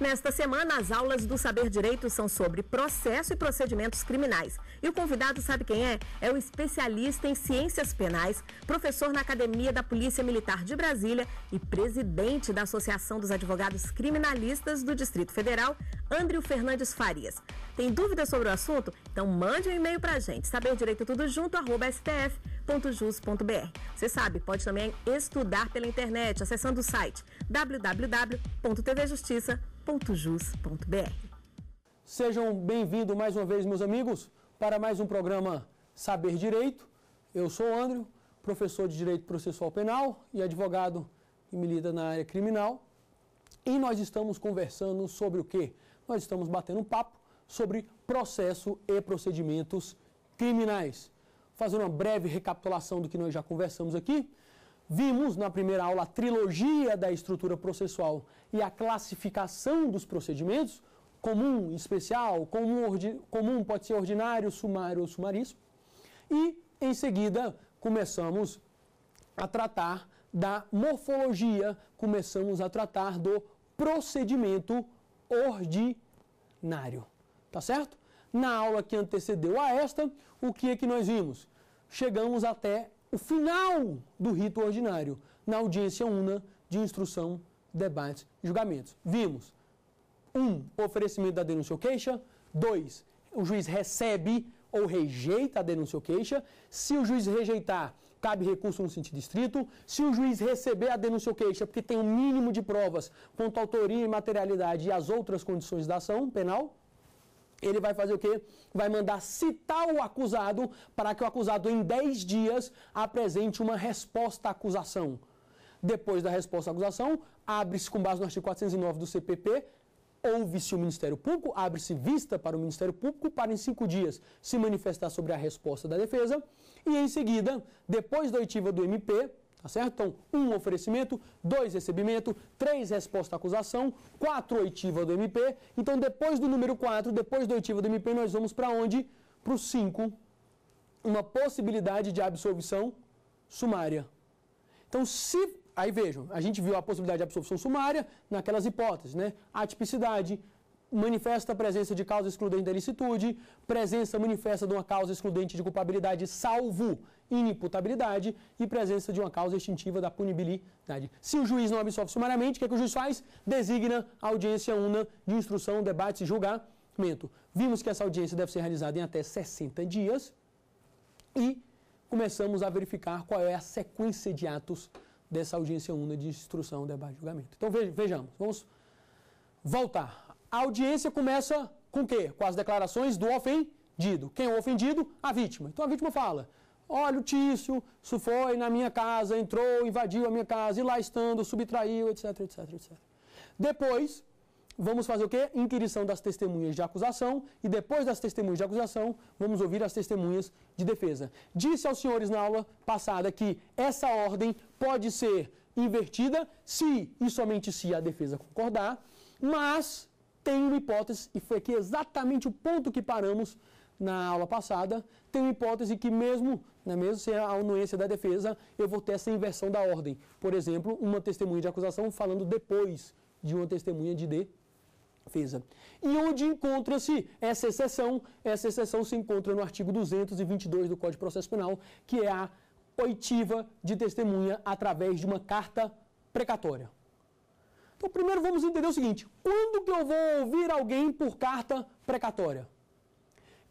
Nesta semana, as aulas do Saber Direito são sobre processo e procedimentos criminais. E o convidado sabe quem é? É o especialista em ciências penais, professor na Academia da Polícia Militar de Brasília e presidente da Associação dos Advogados Criminalistas do Distrito Federal, Andrew Fernandes Farias. Tem dúvidas sobre o assunto? Então mande um e-mail pra gente, saberdireitotudojunto@stf.jus.br. Você sabe, pode também estudar pela internet acessando o site www.tvjustiça.com www.jus.br. Sejam bem-vindos mais uma vez, meus amigos, para mais um programa Saber Direito. Eu sou o André, professor de Direito Processual Penal e advogado e milita na área criminal. E nós estamos conversando sobre o quê? Nós estamos batendo um papo sobre processo e procedimentos criminais. Fazendo uma breve recapitulação do que nós já conversamos aqui, Vimos na primeira aula a trilogia da estrutura processual e a classificação dos procedimentos, comum, especial, comum, comum pode ser ordinário, sumário ou sumaríssimo. E, em seguida, começamos a tratar da morfologia, começamos a tratar do procedimento ordinário. Tá certo? Na aula que antecedeu a esta, o que é que nós vimos? Chegamos até o final do rito ordinário, na audiência una de instrução, debates e julgamentos. Vimos: 1. Um, oferecimento da denúncia ou queixa. 2. O juiz recebe ou rejeita a denúncia ou queixa. Se o juiz rejeitar, cabe recurso no sentido estrito. Se o juiz receber a denúncia ou queixa, porque tem o um mínimo de provas quanto à autoria e materialidade e as outras condições da ação penal, ele vai fazer o quê? Vai mandar citar o acusado para que o acusado, em 10 dias, apresente uma resposta à acusação. Depois da resposta à acusação, abre-se, com base no artigo 409 do CPP, ouve-se o Ministério Público, abre-se vista para o Ministério Público para, em cinco dias, se manifestar sobre a resposta da defesa. E, em seguida, depois da oitiva do MP, Tá certo? Então, um oferecimento, dois recebimento, três resposta à acusação, quatro oitiva do MP. Então, depois do número 4, depois do oitiva do MP, nós vamos para onde? Para o 5, uma possibilidade de absolvição sumária. Então, se. Aí vejam, a gente viu a possibilidade de absolvição sumária naquelas hipóteses, né? Atipicidade, manifesta a presença de causa excludente da ilicitude, presença manifesta de uma causa excludente de culpabilidade, salvo inimputabilidade, e presença de uma causa extintiva da punibilidade. Se o juiz não absolve sumariamente, o que, é que o juiz faz? Designa audiência una de instrução, debate e julgamento. Vimos que essa audiência deve ser realizada em até 60 dias e começamos a verificar qual é a sequência de atos dessa audiência una de instrução, debate e julgamento. Então vejamos, vamos voltar a audiência começa com o quê? Com as declarações do ofendido. Quem é o ofendido? A vítima. Então a vítima fala: Olha, o Tício, isso foi na minha casa, entrou, invadiu a minha casa e lá estando, subtraiu, etc, etc, etc. Depois, vamos fazer o quê? Inquirição das testemunhas de acusação e depois das testemunhas de acusação, vamos ouvir as testemunhas de defesa. Disse aos senhores na aula passada que essa ordem pode ser invertida se e somente se a defesa concordar, mas tem uma hipótese, e foi aqui exatamente o ponto que paramos na aula passada, tem uma hipótese que mesmo, né, mesmo sem a anuência da defesa, eu vou ter essa inversão da ordem. Por exemplo, uma testemunha de acusação falando depois de uma testemunha de defesa. E onde encontra-se essa exceção? Essa exceção se encontra no artigo 222 do Código de Processo Penal, que é a oitiva de testemunha através de uma carta precatória. Então, primeiro vamos entender o seguinte: quando que eu vou ouvir alguém por carta precatória?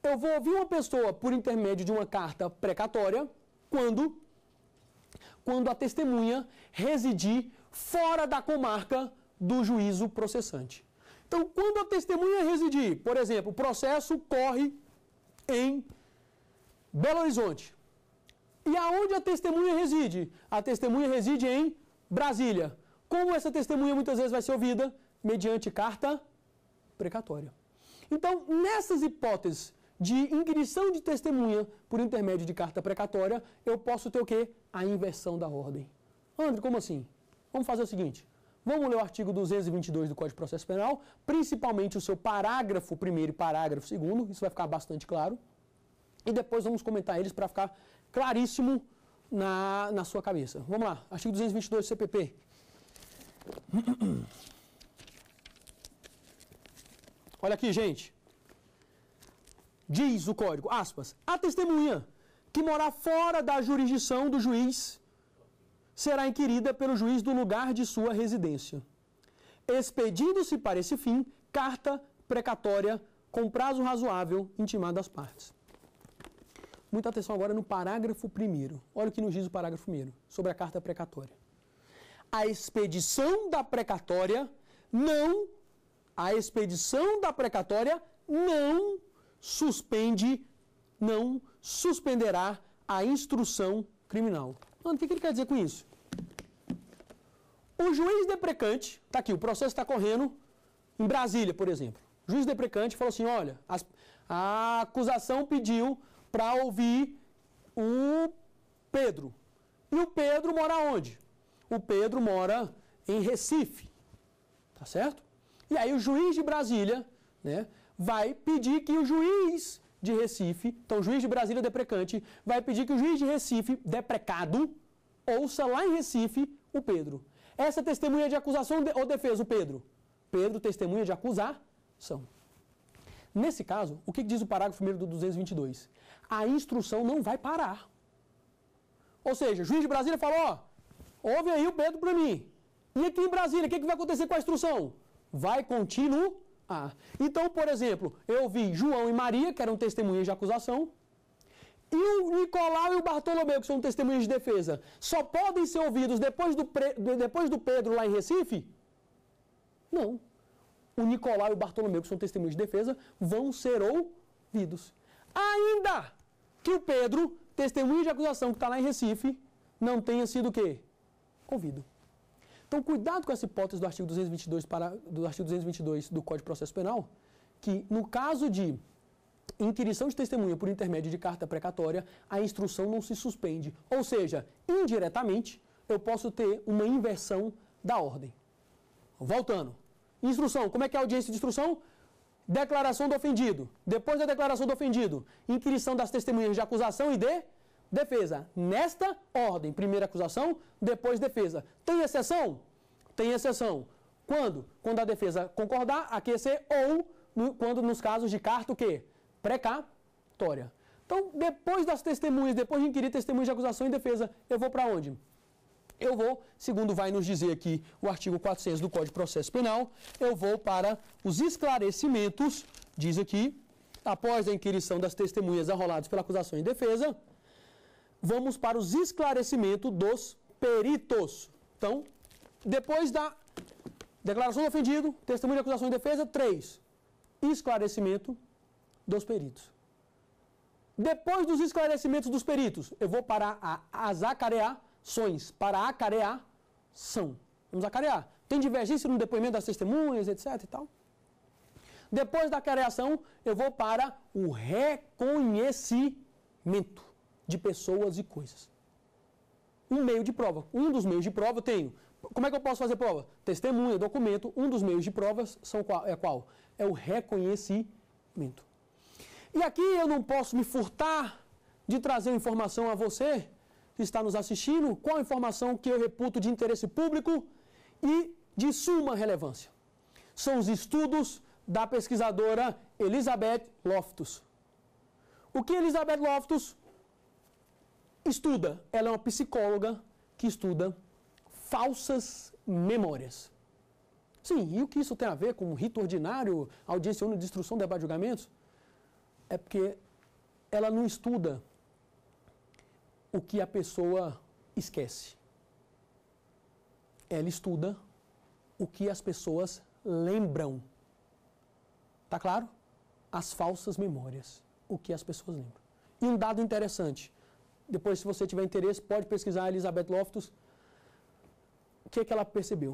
Eu vou ouvir uma pessoa por intermédio de uma carta precatória quando quando a testemunha residir fora da comarca do juízo processante. Então, quando a testemunha residir, por exemplo, o processo corre em Belo Horizonte. E aonde a testemunha reside? A testemunha reside em Brasília. Como essa testemunha muitas vezes vai ser ouvida? Mediante carta precatória. Então, nessas hipóteses de inquirição de testemunha por intermédio de carta precatória, eu posso ter o quê? A inversão da ordem. André, como assim? Vamos fazer o seguinte. Vamos ler o artigo 222 do Código de Processo Penal, principalmente o seu parágrafo primeiro e parágrafo segundo, isso vai ficar bastante claro. E depois vamos comentar eles para ficar claríssimo na, na sua cabeça. Vamos lá, artigo 222 do CPP, Olha aqui, gente. Diz o código, aspas, a testemunha que morar fora da jurisdição do juiz será inquirida pelo juiz do lugar de sua residência, expedindo-se para esse fim carta precatória com prazo razoável intimada às partes. Muita atenção agora no parágrafo primeiro. Olha o que nos diz o parágrafo primeiro sobre a carta precatória a expedição da precatória não a expedição da precatória não suspende não suspenderá a instrução criminal. Mano, o que ele quer dizer com isso? O juiz deprecante, está aqui, o processo está correndo em Brasília, por exemplo. O juiz deprecante falou assim: olha, a acusação pediu para ouvir o Pedro. E o Pedro mora onde? O Pedro mora em Recife, tá certo? E aí o juiz de Brasília, né, vai pedir que o juiz de Recife, então o juiz de Brasília deprecante, vai pedir que o juiz de Recife, deprecado, ouça lá em Recife o Pedro. Essa testemunha de acusação ou defesa, o Pedro? Pedro, testemunha de acusação. Nesse caso, o que diz o parágrafo 1 do 222? A instrução não vai parar. Ou seja, o juiz de Brasília falou, ó, Ouve aí o Pedro para mim. E aqui em Brasília, o que, que vai acontecer com a instrução? Vai continuar. Ah. Então, por exemplo, eu vi João e Maria, que eram testemunhas de acusação, e o Nicolau e o Bartolomeu, que são testemunhas de defesa, só podem ser ouvidos depois do, pre... depois do Pedro lá em Recife? Não. O Nicolau e o Bartolomeu, que são testemunhas de defesa, vão ser ouvidos. Ainda que o Pedro, testemunha de acusação que está lá em Recife, não tenha sido o quê? convido. Então, cuidado com essa hipótese do artigo 222, para, do, artigo 222 do Código de Processo Penal, que no caso de inquirição de testemunha por intermédio de carta precatória, a instrução não se suspende. Ou seja, indiretamente, eu posso ter uma inversão da ordem. Voltando. Instrução. Como é que é a audiência de instrução? Declaração do ofendido. Depois da declaração do ofendido, inquirição das testemunhas de acusação e de defesa. Nesta ordem, primeira acusação, depois defesa. Tem exceção? Tem exceção. Quando? Quando a defesa concordar, aquecer ou no, quando nos casos de carta o quê? Precatória. Então, depois das testemunhas, depois de inquirir testemunhas de acusação e defesa, eu vou para onde? Eu vou, segundo vai nos dizer aqui o artigo 400 do Código de Processo Penal, eu vou para os esclarecimentos, diz aqui, após a inquirição das testemunhas arroladas pela acusação e defesa, vamos para os esclarecimentos dos peritos. Então, depois da declaração do ofendido, testemunho de acusação e defesa, três Esclarecimento dos peritos. Depois dos esclarecimentos dos peritos, eu vou para a, as acareações, para acarear são. Vamos acarear. Tem divergência no depoimento das testemunhas, etc e tal. Depois da acareação, eu vou para o reconhecimento de pessoas e coisas. Um meio de prova. Um dos meios de prova eu tenho. Como é que eu posso fazer prova? Testemunha, documento. Um dos meios de provas são qual, é qual? É o reconhecimento. E aqui eu não posso me furtar de trazer informação a você que está nos assistindo, qual informação que eu reputo de interesse público e de suma relevância. São os estudos da pesquisadora Elizabeth Loftus. O que Elizabeth Loftus estuda, ela é uma psicóloga que estuda falsas memórias. Sim, e o que isso tem a ver com um rito ordinário, audiência única de instrução, debate de julgamentos? É porque ela não estuda o que a pessoa esquece. Ela estuda o que as pessoas lembram. Tá claro? As falsas memórias, o que as pessoas lembram. E um dado interessante, depois, se você tiver interesse, pode pesquisar a Elizabeth Loftus. O que, é que ela percebeu?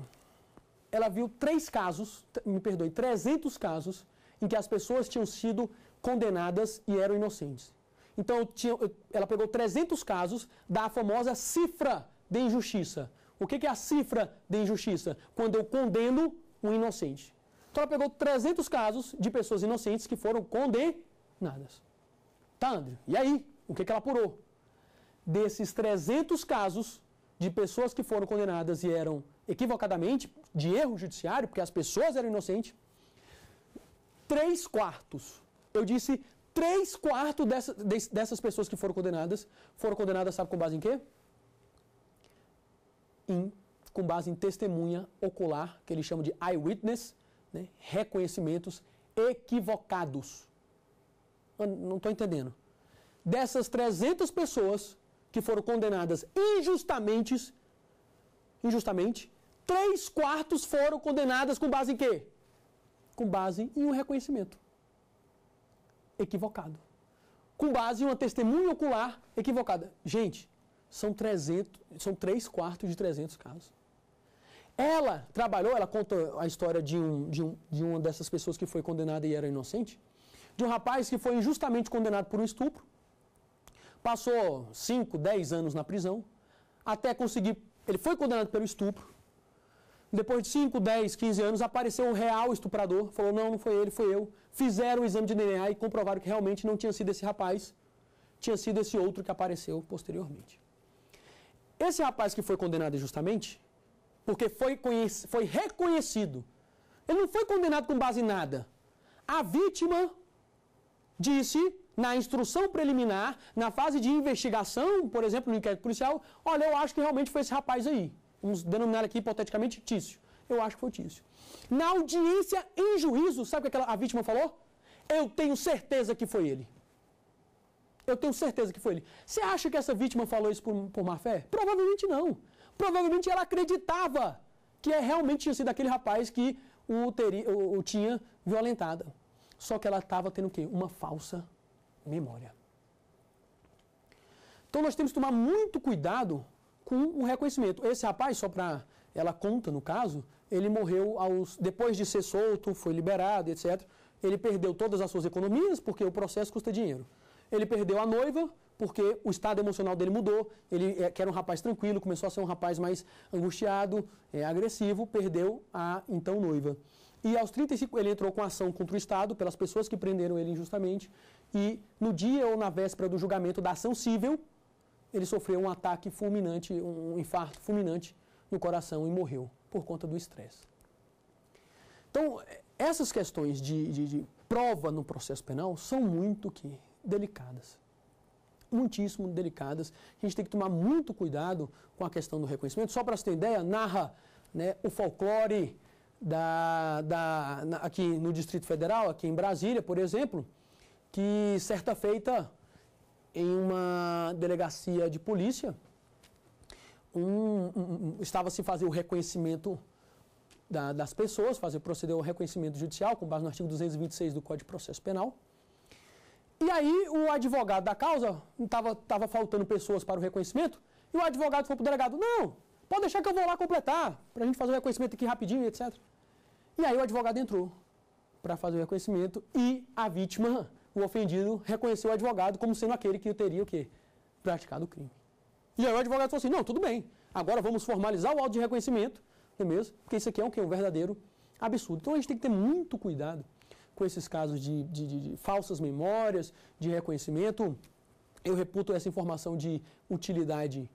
Ela viu três casos, me perdoe, 300 casos em que as pessoas tinham sido condenadas e eram inocentes. Então, tinha, ela pegou 300 casos da famosa cifra de injustiça. O é que é a cifra de injustiça? Quando eu condeno um inocente. Então, ela pegou 300 casos de pessoas inocentes que foram condenadas. Tá, André? E aí? O que, é que ela apurou? desses 300 casos de pessoas que foram condenadas e eram equivocadamente de erro judiciário, porque as pessoas eram inocentes, três quartos, eu disse três quartos dessas dessas pessoas que foram condenadas, foram condenadas, sabe, com base em quê? Em, com base em testemunha ocular, que eles chamam de eyewitness, né? reconhecimentos equivocados. Eu não estou entendendo. Dessas 300 pessoas, que foram condenadas injustamente, injustamente, três quartos foram condenadas com base em quê? Com base em um reconhecimento equivocado. Com base em uma testemunha ocular equivocada. Gente, são, 300, são três quartos de 300 casos. Ela trabalhou, ela conta a história de, um, de, um, de uma dessas pessoas que foi condenada e era inocente, de um rapaz que foi injustamente condenado por um estupro, Passou 5, 10 anos na prisão, até conseguir. Ele foi condenado pelo estupro. Depois de 5, 10, 15 anos, apareceu o um real estuprador. Falou: não, não foi ele, foi eu. Fizeram o exame de DNA e comprovaram que realmente não tinha sido esse rapaz, tinha sido esse outro que apareceu posteriormente. Esse rapaz que foi condenado injustamente, porque foi, foi reconhecido, ele não foi condenado com base em nada. A vítima disse na instrução preliminar, na fase de investigação, por exemplo, no inquérito policial, olha, eu acho que realmente foi esse rapaz aí. Vamos denominar aqui hipoteticamente Tício. Eu acho que foi Tício. Na audiência em juízo, sabe o que aquela, a vítima falou? Eu tenho certeza que foi ele. Eu tenho certeza que foi ele. Você acha que essa vítima falou isso por, por má fé? Provavelmente não. Provavelmente ela acreditava que é realmente tinha sido aquele rapaz que o, teria, o, o tinha violentado. Só que ela estava tendo o quê? Uma falsa memória. Então nós temos que tomar muito cuidado com o reconhecimento. Esse rapaz, só para ela conta no caso, ele morreu aos, depois de ser solto, foi liberado, etc. Ele perdeu todas as suas economias porque o processo custa dinheiro. Ele perdeu a noiva porque o estado emocional dele mudou. Ele eh, que era um rapaz tranquilo, começou a ser um rapaz mais angustiado, é, agressivo, perdeu a então noiva. E aos 35, ele entrou com ação contra o Estado, pelas pessoas que prenderam ele injustamente. E no dia ou na véspera do julgamento da ação civil, ele sofreu um ataque fulminante, um infarto fulminante no coração e morreu por conta do estresse. Então, essas questões de, de, de prova no processo penal são muito que delicadas muitíssimo delicadas. A gente tem que tomar muito cuidado com a questão do reconhecimento. Só para você ter ideia, narra né, o folclore da, da, na, aqui no Distrito Federal, aqui em Brasília, por exemplo, que certa feita, em uma delegacia de polícia, um, um, estava se fazer o reconhecimento da, das pessoas, fazer proceder o reconhecimento judicial com base no artigo 226 do Código de Processo Penal. E aí o advogado da causa estava tava faltando pessoas para o reconhecimento e o advogado foi para o delegado, não, pode deixar que eu vou lá completar para a gente fazer o reconhecimento aqui rapidinho, etc. E aí o advogado entrou para fazer o reconhecimento e a vítima, o ofendido, reconheceu o advogado como sendo aquele que teria o quê? Praticado o crime. E aí o advogado falou assim, não, tudo bem, agora vamos formalizar o auto de reconhecimento, não é mesmo? Porque isso aqui é um, quê? um verdadeiro absurdo. Então a gente tem que ter muito cuidado com esses casos de, de, de, de falsas memórias, de reconhecimento. Eu reputo essa informação de utilidade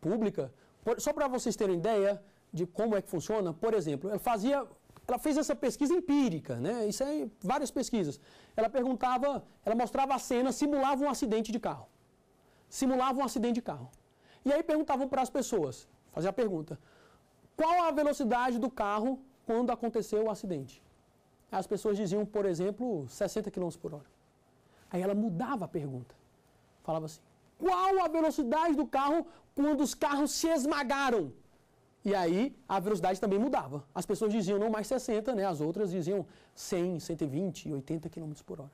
pública. Só para vocês terem ideia de como é que funciona, por exemplo, eu fazia ela fez essa pesquisa empírica, né? Isso é várias pesquisas. Ela perguntava, ela mostrava a cena, simulava um acidente de carro. Simulava um acidente de carro. E aí perguntavam para as pessoas, fazia a pergunta: qual a velocidade do carro quando aconteceu o acidente? As pessoas diziam, por exemplo, 60 km por hora. Aí ela mudava a pergunta. Falava assim: qual a velocidade do carro quando os carros se esmagaram? E aí a velocidade também mudava. As pessoas diziam não mais 60, né? as outras diziam 100, 120, 80 km por hora.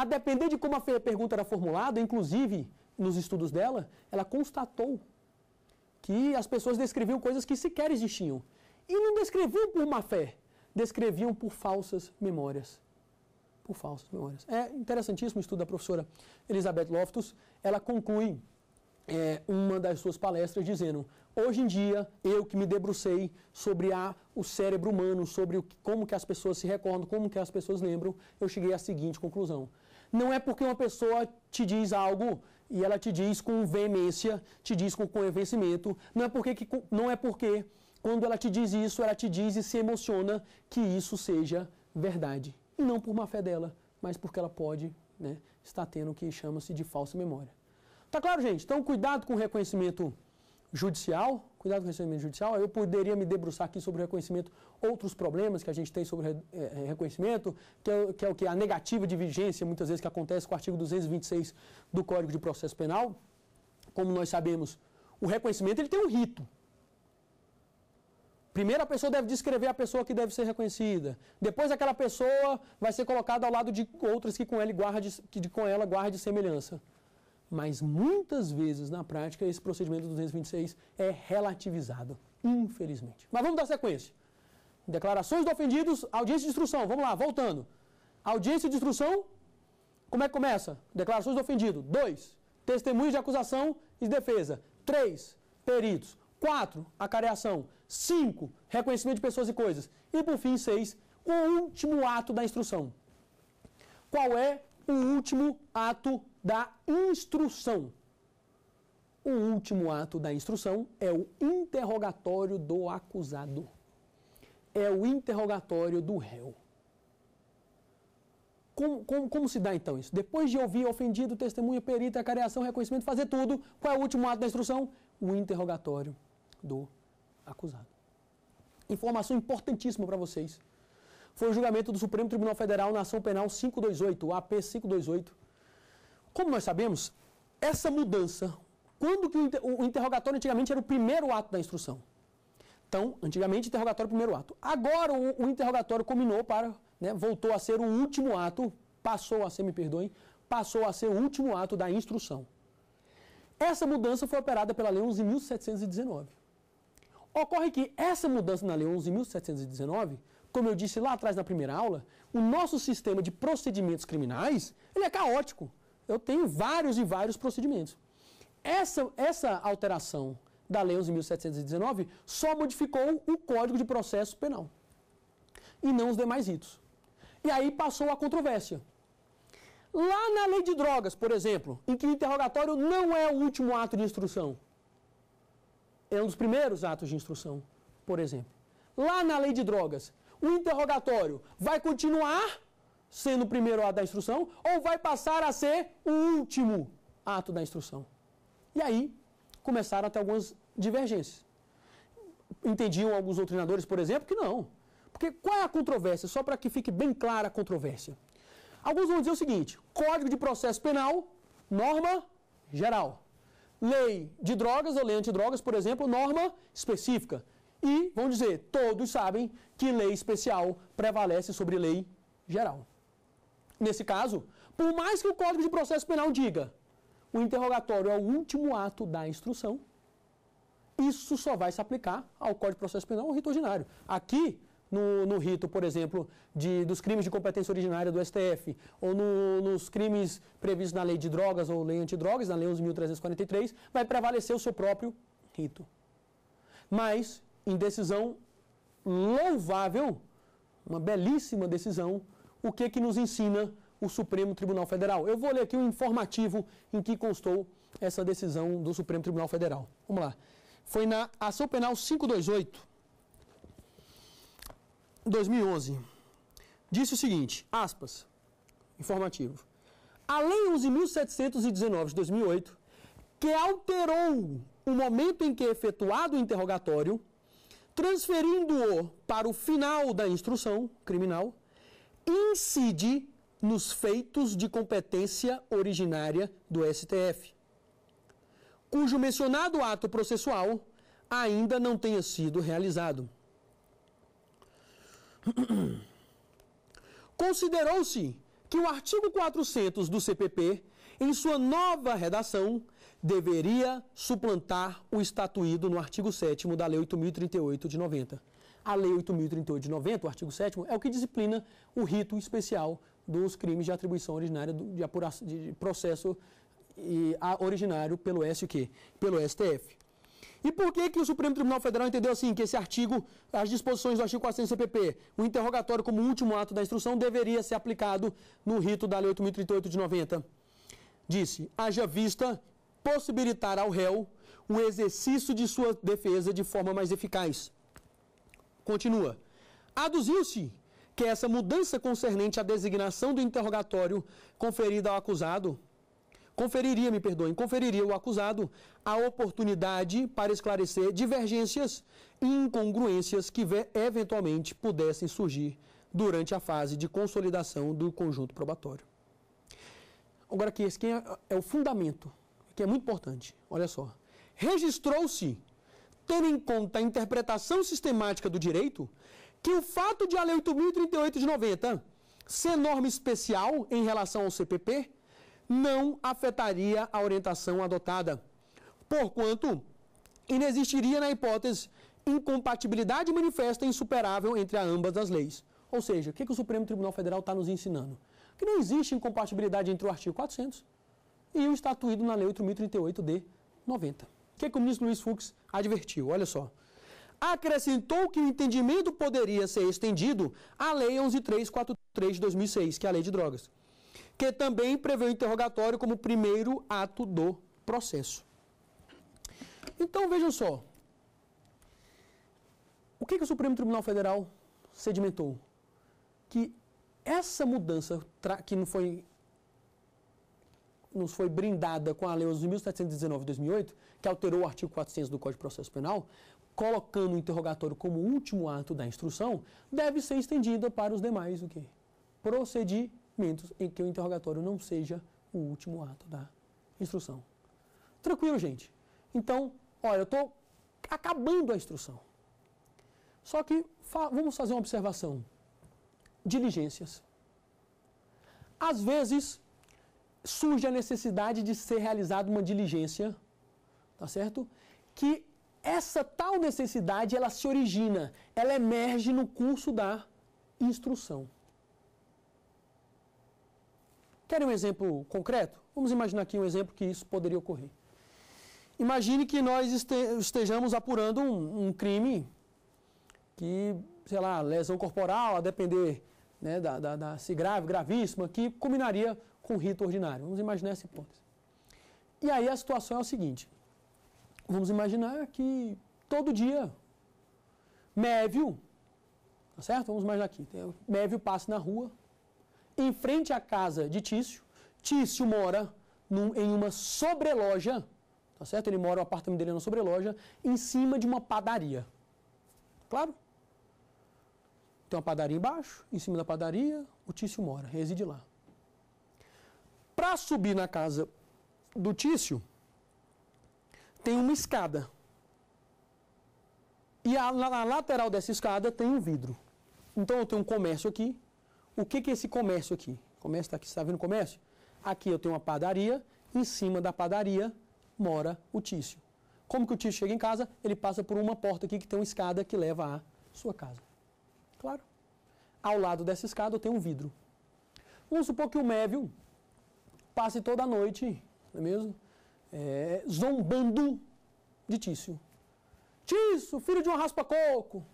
A depender de como a pergunta era formulada, inclusive nos estudos dela, ela constatou que as pessoas descreviam coisas que sequer existiam. E não descreviam por má fé, descreviam por falsas memórias. Por falsas memórias. É interessantíssimo o estudo da professora Elizabeth Loftus. Ela conclui é, uma das suas palestras dizendo Hoje em dia, eu que me debrucei sobre a, o cérebro humano, sobre o, como que as pessoas se recordam, como que as pessoas lembram, eu cheguei à seguinte conclusão. Não é porque uma pessoa te diz algo e ela te diz com veemência, te diz com convencimento, não é porque, que, não é porque quando ela te diz isso, ela te diz e se emociona que isso seja verdade. E não por má fé dela, mas porque ela pode né, estar tendo o que chama-se de falsa memória. Tá claro, gente? Então, cuidado com o reconhecimento judicial, cuidado com o reconhecimento judicial, eu poderia me debruçar aqui sobre o reconhecimento, outros problemas que a gente tem sobre é, é, reconhecimento, que é, que é o que? A negativa de vigência, muitas vezes, que acontece com o artigo 226 do Código de Processo Penal. Como nós sabemos, o reconhecimento ele tem um rito. Primeiro a pessoa deve descrever a pessoa que deve ser reconhecida. Depois aquela pessoa vai ser colocada ao lado de outras que com ela guarda que com ela guarda de semelhança mas muitas vezes na prática esse procedimento 226 é relativizado, infelizmente. Mas vamos dar sequência. Declarações dos ofendidos, audiência de instrução. Vamos lá, voltando. Audiência de instrução, como é que começa? Declarações do ofendido. 2. Testemunhos de acusação e defesa. 3. Peritos. 4. Acareação. 5. Reconhecimento de pessoas e coisas. E por fim, 6. O último ato da instrução. Qual é o último ato da instrução. O último ato da instrução é o interrogatório do acusado. É o interrogatório do réu. Como, como, como, se dá então isso? Depois de ouvir ofendido, testemunha, perita, acareação, reconhecimento, fazer tudo, qual é o último ato da instrução? O interrogatório do acusado. Informação importantíssima para vocês. Foi o julgamento do Supremo Tribunal Federal na ação penal 528, AP 528, como nós sabemos, essa mudança, quando que o interrogatório antigamente era o primeiro ato da instrução? Então, antigamente, interrogatório é primeiro ato. Agora, o, o interrogatório combinou para, né, voltou a ser o último ato, passou a ser, me perdoem, passou a ser o último ato da instrução. Essa mudança foi operada pela Lei 11.719. Ocorre que essa mudança na Lei 11.719, como eu disse lá atrás na primeira aula, o nosso sistema de procedimentos criminais, ele é caótico eu tenho vários e vários procedimentos. Essa, essa alteração da Lei 11.719 só modificou o Código de Processo Penal e não os demais ritos. E aí passou a controvérsia. Lá na Lei de Drogas, por exemplo, em que o interrogatório não é o último ato de instrução, é um dos primeiros atos de instrução, por exemplo. Lá na Lei de Drogas, o interrogatório vai continuar sendo o primeiro ato da instrução, ou vai passar a ser o último ato da instrução. E aí começaram a ter algumas divergências. Entendiam alguns doutrinadores, por exemplo, que não. Porque qual é a controvérsia? Só para que fique bem clara a controvérsia. Alguns vão dizer o seguinte: Código de Processo Penal, norma geral. Lei de drogas ou lei antidrogas, por exemplo, norma específica. E vão dizer, todos sabem que lei especial prevalece sobre lei geral nesse caso, por mais que o Código de Processo Penal diga o interrogatório é o último ato da instrução, isso só vai se aplicar ao Código de Processo Penal ou rito ordinário. Aqui, no, no rito, por exemplo, de, dos crimes de competência originária do STF, ou no, nos crimes previstos na lei de drogas ou lei antidrogas, na lei 11.343, vai prevalecer o seu próprio rito. Mas, em decisão louvável, uma belíssima decisão o que, que nos ensina o Supremo Tribunal Federal. Eu vou ler aqui o um informativo em que constou essa decisão do Supremo Tribunal Federal. Vamos lá. Foi na ação penal 528, 2011. Disse o seguinte, aspas, informativo. A Lei 11.719 de 2008, que alterou o momento em que é efetuado o interrogatório, transferindo-o para o final da instrução criminal, incide nos feitos de competência originária do STF, cujo mencionado ato processual ainda não tenha sido realizado. Considerou-se que o artigo 400 do CPP, em sua nova redação, deveria suplantar o estatuído no artigo 7 da Lei 8038 de 90. A Lei 8.038 de 90, o artigo 7 é o que disciplina o rito especial dos crimes de atribuição originária do, de, apuração, de processo e, a, originário pelo SQ, pelo STF. E por que, que o Supremo Tribunal Federal entendeu assim que esse artigo, as disposições do artigo 400 do CPP, o interrogatório como último ato da instrução deveria ser aplicado no rito da Lei 8.038 de 90? Disse, haja vista possibilitar ao réu o exercício de sua defesa de forma mais eficaz Continua. Aduziu-se que essa mudança concernente à designação do interrogatório conferida ao acusado conferiria, me perdoem, conferiria ao acusado a oportunidade para esclarecer divergências e incongruências que eventualmente pudessem surgir durante a fase de consolidação do conjunto probatório. Agora aqui esse é, é o fundamento, que é muito importante. Olha só. Registrou-se tendo em conta a interpretação sistemática do direito, que o fato de a Lei 8.038 de 90 ser norma especial em relação ao CPP não afetaria a orientação adotada, porquanto inexistiria na hipótese incompatibilidade manifesta e insuperável entre ambas as leis. Ou seja, o que, que o Supremo Tribunal Federal está nos ensinando? Que não existe incompatibilidade entre o artigo 400 e o estatuído na Lei 8.038 de 90. O que, é que o ministro Luiz Fux advertiu? Olha só. Acrescentou que o entendimento poderia ser estendido à Lei 11343 de 2006, que é a Lei de Drogas, que também prevê o interrogatório como primeiro ato do processo. Então vejam só. O que, é que o Supremo Tribunal Federal sedimentou? Que essa mudança que não foi nos foi brindada com a Lei 11.719 e 2008, que alterou o artigo 400 do Código de Processo Penal, colocando o interrogatório como último ato da instrução, deve ser estendida para os demais o quê? procedimentos em que o interrogatório não seja o último ato da instrução. Tranquilo, gente. Então, olha, eu estou acabando a instrução. Só que fa vamos fazer uma observação. Diligências. Às vezes, surge a necessidade de ser realizada uma diligência, tá certo? Que essa tal necessidade ela se origina, ela emerge no curso da instrução. Querem um exemplo concreto? Vamos imaginar aqui um exemplo que isso poderia ocorrer. Imagine que nós estejamos apurando um, um crime que, sei lá, lesão corporal, a depender né, da, da, da, se grave, gravíssima, que culminaria com rito ordinário. Vamos imaginar essa hipótese. E aí a situação é o seguinte: vamos imaginar que todo dia Mévio, tá certo? Vamos imaginar aqui: Mévio passa na rua, em frente à casa de Tício. Tício mora num, em uma sobreloja, tá certo? Ele mora, o apartamento dele é na sobreloja, em cima de uma padaria. Claro? Tem uma padaria embaixo, em cima da padaria, o Tício mora, reside lá. Para subir na casa do Tício, tem uma escada. E a, na lateral dessa escada tem um vidro. Então eu tenho um comércio aqui. O que, que é esse comércio aqui? Comércio está aqui, você está vendo o comércio? Aqui eu tenho uma padaria, em cima da padaria mora o Tício. Como que o Tício chega em casa? Ele passa por uma porta aqui que tem uma escada que leva à sua casa. Claro. Ao lado dessa escada eu tenho um vidro. Vamos supor que o Mévio passe toda a noite, não é mesmo? É, zombando de Tício. Tício, filho de uma raspa-coco!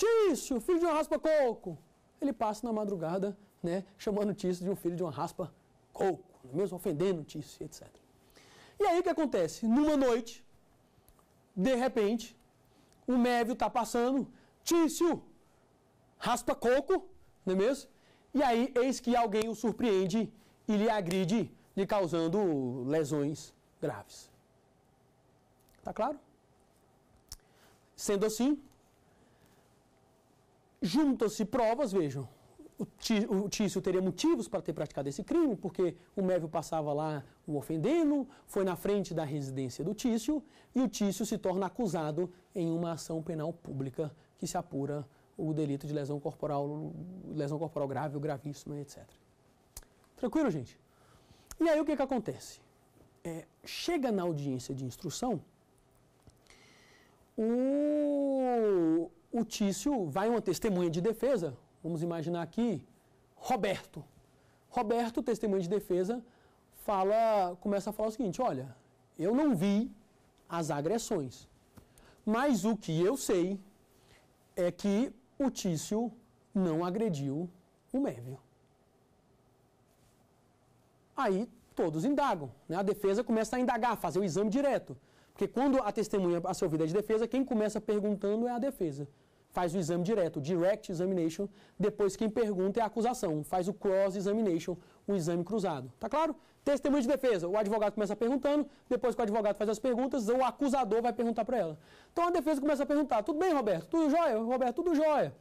Tício, filho de uma raspa-coco! Ele passa na madrugada, né, chamando Tício de um filho de uma raspa-coco, não é mesmo? Ofendendo Tício, etc. E aí o que acontece? Numa noite, de repente, o Mévio está passando, Tício, raspa-coco, não é mesmo? E aí, eis que alguém o surpreende e lhe agride, lhe causando lesões graves. Tá claro? Sendo assim, juntam-se provas, vejam. O Tício teria motivos para ter praticado esse crime, porque o Mévio passava lá o ofendendo, foi na frente da residência do Tício, e o Tício se torna acusado em uma ação penal pública que se apura o delito de lesão corporal, lesão corporal grave ou gravíssima, etc. Tranquilo, gente? E aí o que, que acontece? É, chega na audiência de instrução, o, o Tício vai uma testemunha de defesa, vamos imaginar aqui, Roberto. Roberto, testemunha de defesa, fala, começa a falar o seguinte: olha, eu não vi as agressões, mas o que eu sei é que o Tício não agrediu o Mévio. Aí todos indagam, né? a defesa começa a indagar, fazer o exame direto. Porque quando a testemunha a ser ouvida é de defesa, quem começa perguntando é a defesa. Faz o exame direto, direct examination, depois quem pergunta é a acusação, faz o cross examination, o exame cruzado. Tá claro? Testemunha de defesa, o advogado começa perguntando, depois que o advogado faz as perguntas, o acusador vai perguntar para ela. Então a defesa começa a perguntar: "Tudo bem, Roberto? Tudo jóia? Roberto, tudo jóia?"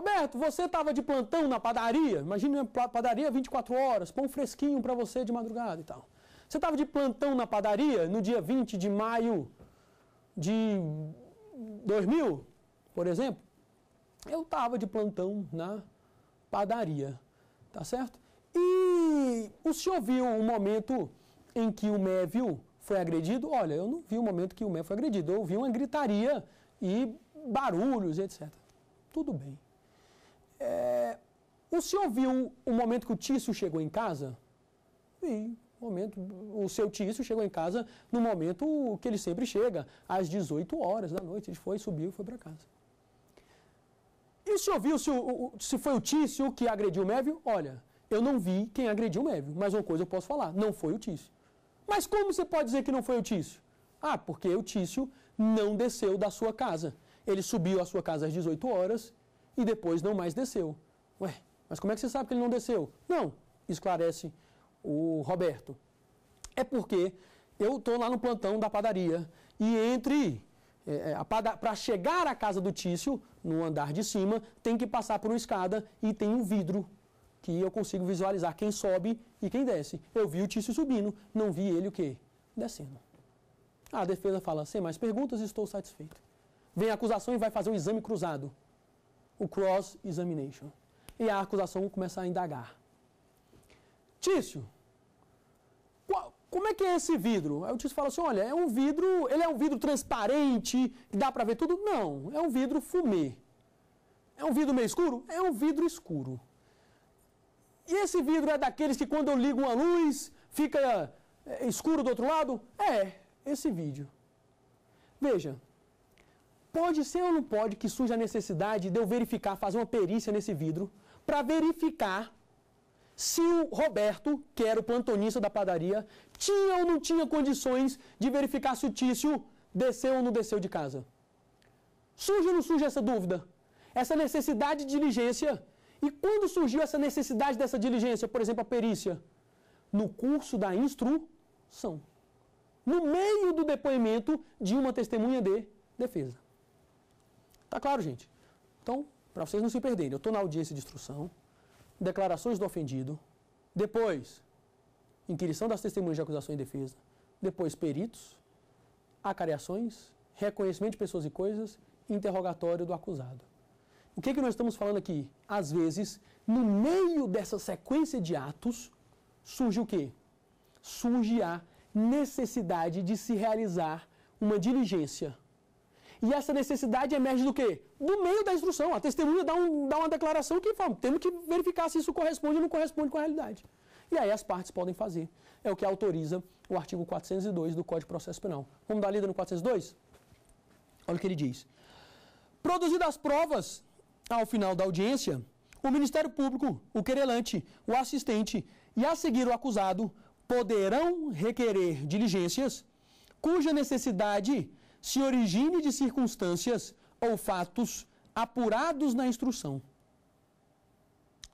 Roberto, você estava de plantão na padaria, imagina uma padaria 24 horas, pão fresquinho para você de madrugada e tal. Você estava de plantão na padaria no dia 20 de maio de 2000, por exemplo? Eu estava de plantão na padaria, tá certo? E o senhor viu o um momento em que o Mévio foi agredido? Olha, eu não vi o um momento que o Mévio foi agredido, eu ouvi uma gritaria e barulhos, etc. Tudo bem. É, o senhor viu o momento que o Tício chegou em casa? Vi. Momento, o seu Tício chegou em casa no momento que ele sempre chega, às 18 horas da noite. Ele foi, subiu e foi para casa. E o senhor viu se, se foi o Tício que agrediu o Mévio? Olha, eu não vi quem agrediu o Mévio, mas uma coisa eu posso falar, não foi o Tício. Mas como você pode dizer que não foi o Tício? Ah, porque o Tício não desceu da sua casa. Ele subiu à sua casa às 18 horas e depois não mais desceu. Ué, mas como é que você sabe que ele não desceu? Não, esclarece o Roberto. É porque eu estou lá no plantão da padaria e entre. É, é para chegar à casa do Tício, no andar de cima, tem que passar por uma escada e tem um vidro que eu consigo visualizar quem sobe e quem desce. Eu vi o Tício subindo, não vi ele o quê? Descendo. A defesa fala, sem mais perguntas, estou satisfeito. Vem a acusação e vai fazer um exame cruzado o cross-examination. E a acusação começa a indagar. Tício, qual, como é que é esse vidro? Aí o Tício fala assim, olha, é um vidro, ele é um vidro transparente, que dá para ver tudo? Não, é um vidro fumê. É um vidro meio escuro? É um vidro escuro. E esse vidro é daqueles que quando eu ligo uma luz, fica eh, escuro do outro lado? É, esse vídeo. Veja, pode ser ou não pode que surja a necessidade de eu verificar, fazer uma perícia nesse vidro, para verificar se o Roberto, que era o plantonista da padaria, tinha ou não tinha condições de verificar se o Tício desceu ou não desceu de casa? Surge ou não surge essa dúvida? Essa necessidade de diligência? E quando surgiu essa necessidade dessa diligência, por exemplo, a perícia? No curso da instrução. No meio do depoimento de uma testemunha de defesa. Tá claro, gente? Então, para vocês não se perderem, eu estou na audiência de instrução, declarações do ofendido, depois, inquirição das testemunhas de acusação e defesa, depois, peritos, acareações reconhecimento de pessoas e coisas, interrogatório do acusado. O que, é que nós estamos falando aqui? Às vezes, no meio dessa sequência de atos, surge o quê? Surge a necessidade de se realizar uma diligência e essa necessidade emerge do quê? Do meio da instrução. A testemunha dá, um, dá uma declaração que fala, temos que verificar se isso corresponde ou não corresponde com a realidade. E aí as partes podem fazer. É o que autoriza o artigo 402 do Código de Processo Penal. Vamos dar lida no 402? Olha o que ele diz. Produzidas as provas, ao final da audiência, o Ministério Público, o querelante, o assistente e a seguir o acusado poderão requerer diligências cuja necessidade se origine de circunstâncias ou fatos apurados na instrução.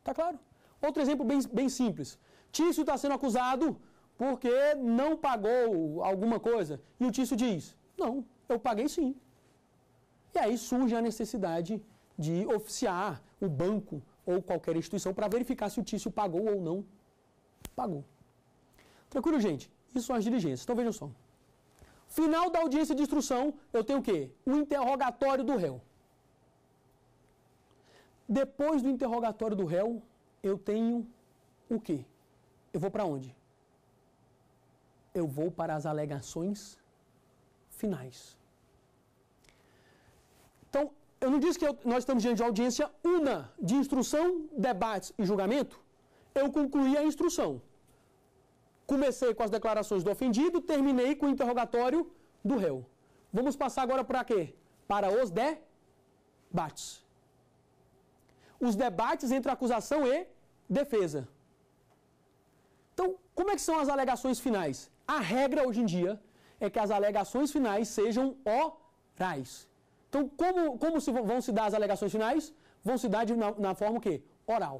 Tá claro? Outro exemplo bem, bem simples. Tício está sendo acusado porque não pagou alguma coisa. E o Tício diz: Não, eu paguei sim. E aí surge a necessidade de oficiar o banco ou qualquer instituição para verificar se o Tício pagou ou não pagou. Tranquilo, gente? Isso são as diligências. Então vejam só. Final da audiência de instrução, eu tenho o quê? O interrogatório do réu. Depois do interrogatório do réu, eu tenho o quê? Eu vou para onde? Eu vou para as alegações finais. Então, eu não disse que eu, nós estamos diante de audiência una de instrução, debates e julgamento? Eu concluí a instrução. Comecei com as declarações do ofendido, terminei com o interrogatório do réu. Vamos passar agora para quê? Para os debates. Os debates entre acusação e defesa. Então, como é que são as alegações finais? A regra hoje em dia é que as alegações finais sejam orais. Então, como, como se vão, se dar as alegações finais? Vão se dar de, na, na forma o quê? Oral.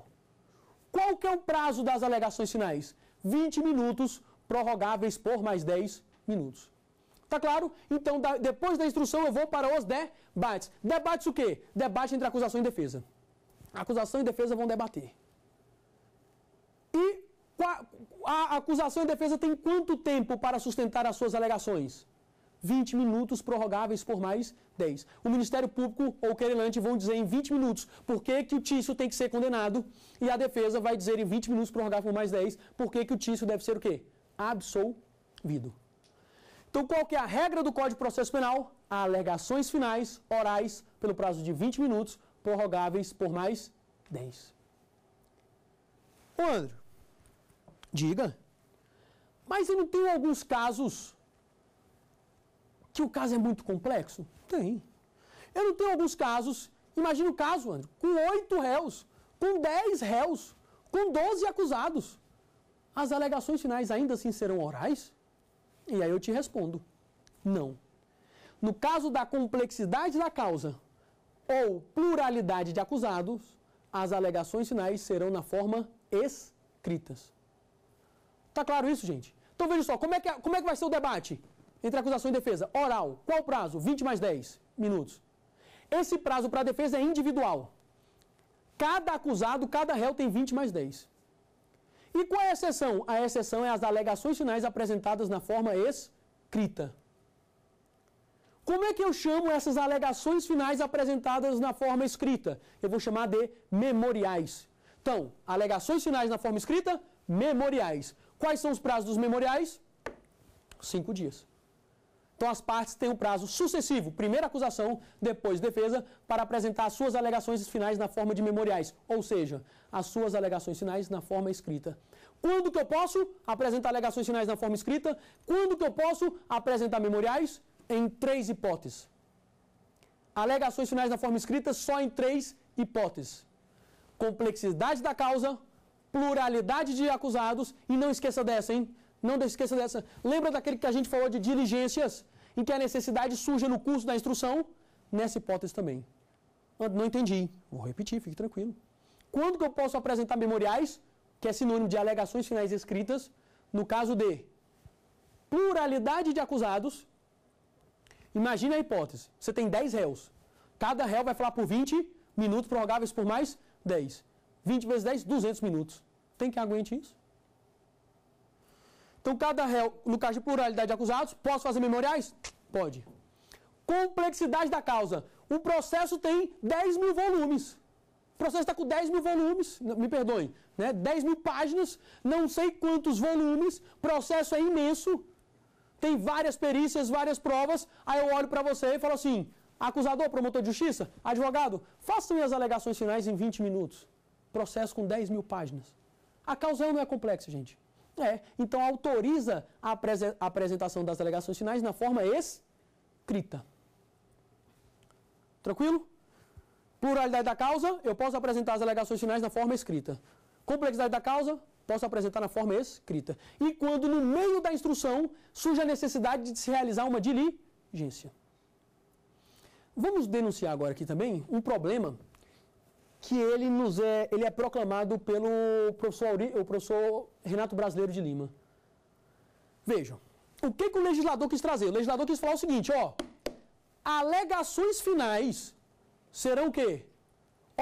Qual que é o prazo das alegações finais? 20 minutos prorrogáveis por mais 10 minutos. Tá claro? Então, da, depois da instrução, eu vou para os debates. Debates o quê? Debate entre acusação e defesa. Acusação e defesa vão debater. E a acusação e defesa tem quanto tempo para sustentar as suas alegações? 20 minutos prorrogáveis por mais 10. O Ministério Público ou o querelante vão dizer em 20 minutos por que, que o Tício tem que ser condenado e a defesa vai dizer em 20 minutos, prorrogar por mais 10, por que, que o Tício deve ser o quê? Absolvido. Então, qual que é a regra do Código de Processo Penal? Alegações finais, orais, pelo prazo de 20 minutos, prorrogáveis por mais 10. Ô, André, diga. Mas eu não tenho alguns casos que o caso é muito complexo? Tem. Eu não tenho alguns casos, imagina o caso, André, com oito réus, com dez réus, com doze acusados. As alegações finais ainda assim serão orais? E aí eu te respondo: não. No caso da complexidade da causa ou pluralidade de acusados, as alegações finais serão na forma escritas. Tá claro isso, gente? Então veja só, como é que, é, como é que vai ser o debate? entre acusação e defesa. Oral, qual o prazo? 20 mais 10 minutos. Esse prazo para a defesa é individual. Cada acusado, cada réu tem 20 mais 10. E qual é a exceção? A exceção é as alegações finais apresentadas na forma escrita. Como é que eu chamo essas alegações finais apresentadas na forma escrita? Eu vou chamar de memoriais. Então, alegações finais na forma escrita, memoriais. Quais são os prazos dos memoriais? Cinco dias. Então as partes têm um prazo sucessivo, primeira acusação, depois defesa, para apresentar suas alegações finais na forma de memoriais, ou seja, as suas alegações finais na forma escrita. Quando que eu posso apresentar alegações finais na forma escrita? Quando que eu posso apresentar memoriais? Em três hipóteses. Alegações finais na forma escrita só em três hipóteses. Complexidade da causa, pluralidade de acusados e não esqueça dessa, hein? Não esqueça dessa. Lembra daquele que a gente falou de diligências, em que a necessidade surge no curso da instrução? Nessa hipótese também. Não entendi. Vou repetir, fique tranquilo. Quando que eu posso apresentar memoriais, que é sinônimo de alegações finais escritas, no caso de pluralidade de acusados? Imagine a hipótese. Você tem 10 réus. Cada réu vai falar por 20 minutos, prorrogáveis por mais 10. 20 vezes 10, 200 minutos. Tem que aguente isso? Então, cada réu, no caso de pluralidade de acusados, posso fazer memoriais? Pode. Complexidade da causa. O processo tem 10 mil volumes. O processo está com 10 mil volumes, me perdoem, né? 10 mil páginas, não sei quantos volumes, processo é imenso, tem várias perícias, várias provas. Aí eu olho para você e falo assim: acusador, promotor de justiça, advogado, façam as alegações finais em 20 minutos. Processo com 10 mil páginas. A causa não é complexa, gente. É, então autoriza a, apresentação das alegações finais na forma escrita. Tranquilo? Pluralidade da causa, eu posso apresentar as alegações finais na forma escrita. Complexidade da causa, posso apresentar na forma escrita. E quando no meio da instrução surge a necessidade de se realizar uma diligência. Vamos denunciar agora aqui também um problema que ele nos é, ele é proclamado pelo professor, Auri, o professor Renato Brasileiro de Lima. Vejam, o que, que o legislador quis trazer? O legislador quis falar o seguinte, ó, alegações finais serão o quê?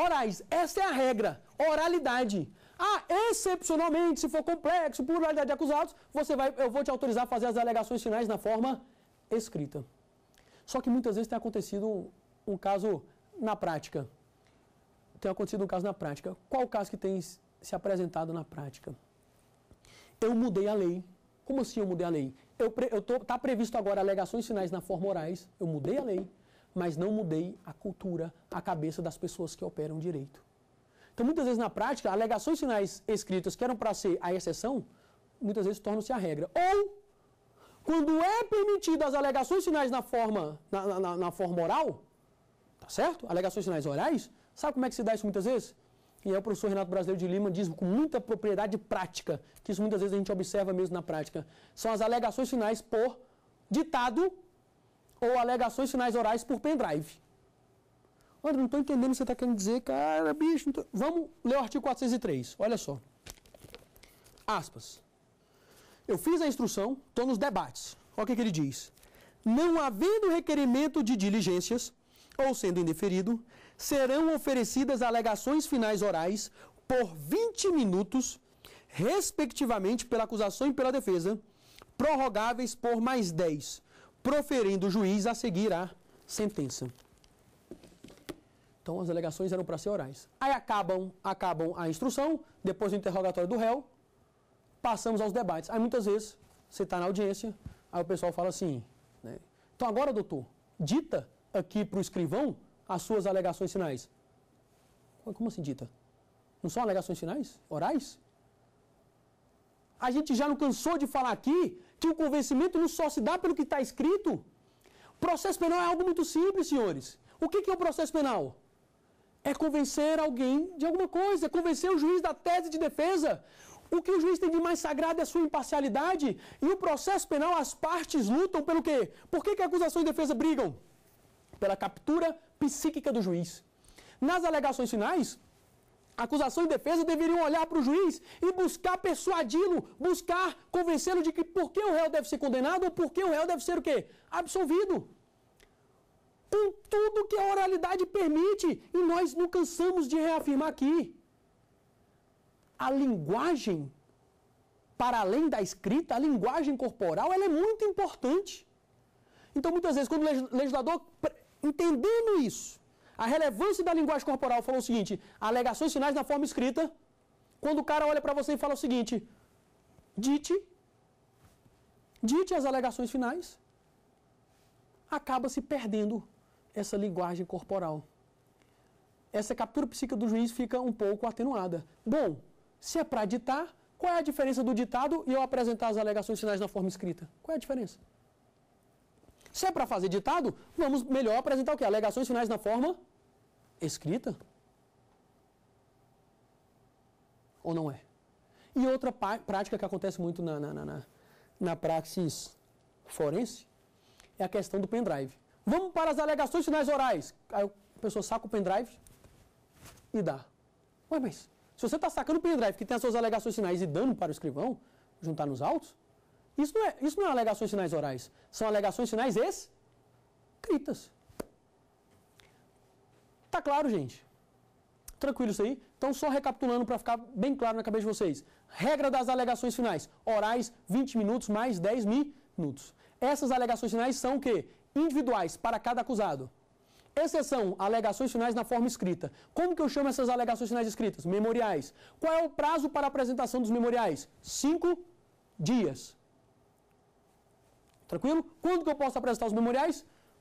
Orais. Essa é a regra, oralidade. Ah, excepcionalmente, se for complexo, pluralidade de acusados, você vai, eu vou te autorizar a fazer as alegações finais na forma escrita. Só que muitas vezes tem acontecido um, um caso na prática tem acontecido um caso na prática. Qual o caso que tem se apresentado na prática? Eu mudei a lei. Como assim eu mudei a lei? Eu, eu tá previsto agora alegações finais na forma orais. Eu mudei a lei, mas não mudei a cultura, a cabeça das pessoas que operam direito. Então, muitas vezes na prática, alegações finais escritas que eram para ser a exceção, muitas vezes tornam-se a regra. Ou, quando é permitido as alegações finais na forma, na, na, na forma oral, tá certo? Alegações finais orais, Sabe como é que se dá isso muitas vezes? E aí o professor Renato Brasileiro de Lima diz com muita propriedade prática, que isso muitas vezes a gente observa mesmo na prática. São as alegações finais por ditado ou alegações finais orais por pendrive. Olha, não estou entendendo o que você está querendo dizer, cara, bicho. Tô... Vamos ler o artigo 403, olha só. Aspas. Eu fiz a instrução, estou nos debates. Olha o que, que ele diz. Não havendo requerimento de diligências, ou sendo indeferido, serão oferecidas alegações finais orais por 20 minutos, respectivamente pela acusação e pela defesa, prorrogáveis por mais 10, proferindo o juiz a seguir a sentença. Então as alegações eram para ser orais. Aí acabam, acabam a instrução, depois do interrogatório do réu, passamos aos debates. Aí muitas vezes você está na audiência, aí o pessoal fala assim, né? então agora doutor, dita aqui para o escrivão as suas alegações sinais. Como assim dita? Não são alegações sinais? Orais? A gente já não cansou de falar aqui que o convencimento não só se dá pelo que está escrito. O processo penal é algo muito simples, senhores. O que é o processo penal? É convencer alguém de alguma coisa, é convencer o juiz da tese de defesa. O que o juiz tem de mais sagrado é a sua imparcialidade. E o processo penal, as partes lutam pelo quê? Por que, que acusação e defesa brigam? pela captura psíquica do juiz. Nas alegações finais, acusação e defesa deveriam olhar para o juiz e buscar persuadi-lo, buscar convencê-lo de que por que o réu deve ser condenado ou por que o réu deve ser o quê? Absolvido. Com tudo que a oralidade permite, e nós não cansamos de reafirmar aqui. A linguagem, para além da escrita, a linguagem corporal, ela é muito importante. Então, muitas vezes, quando o legislador Entendendo isso, a relevância da linguagem corporal falou o seguinte: alegações finais na forma escrita. Quando o cara olha para você e fala o seguinte: dite, dite as alegações finais, acaba se perdendo essa linguagem corporal. Essa captura psíquica do juiz fica um pouco atenuada. Bom, se é para ditar, qual é a diferença do ditado e eu apresentar as alegações finais na forma escrita? Qual é a diferença? Se é para fazer ditado, vamos melhor apresentar o quê? Alegações finais na forma escrita. Ou não é? E outra prática que acontece muito na, na, na, na, na praxis forense é a questão do pendrive. Vamos para as alegações finais orais. Aí a pessoa saca o pendrive e dá. Ué, mas se você está sacando o pendrive que tem as suas alegações finais e dando para o escrivão, juntar nos autos, isso não é, isso não é alegações sinais orais. São alegações sinais escritas. Tá claro, gente? Tranquilo isso aí? Então, só recapitulando para ficar bem claro na cabeça de vocês. Regra das alegações finais. Orais, 20 minutos mais 10 minutos. Essas alegações finais são o quê? Individuais, para cada acusado. Exceção, alegações finais na forma escrita. Como que eu chamo essas alegações finais escritas? Memoriais. Qual é o prazo para apresentação dos memoriais? Cinco dias. Tranquilo? Quando que eu posso apresentar os memoriais?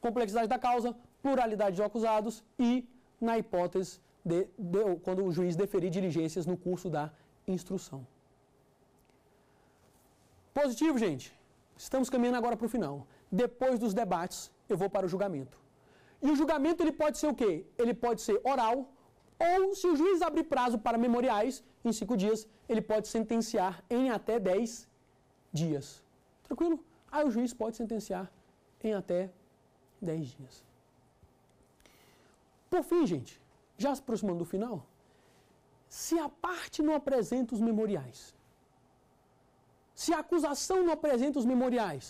Complexidade da causa, pluralidade de acusados e na hipótese de, de, quando o juiz deferir diligências no curso da instrução. Positivo, gente. Estamos caminhando agora para o final. Depois dos debates, eu vou para o julgamento. E o julgamento ele pode ser o quê? Ele pode ser oral ou, se o juiz abrir prazo para memoriais, em cinco dias, ele pode sentenciar em até 10 dias. Tranquilo? Aí o juiz pode sentenciar em até 10 dias. Por fim, gente, já se aproximando do final, se a parte não apresenta os memoriais, se a acusação não apresenta os memoriais,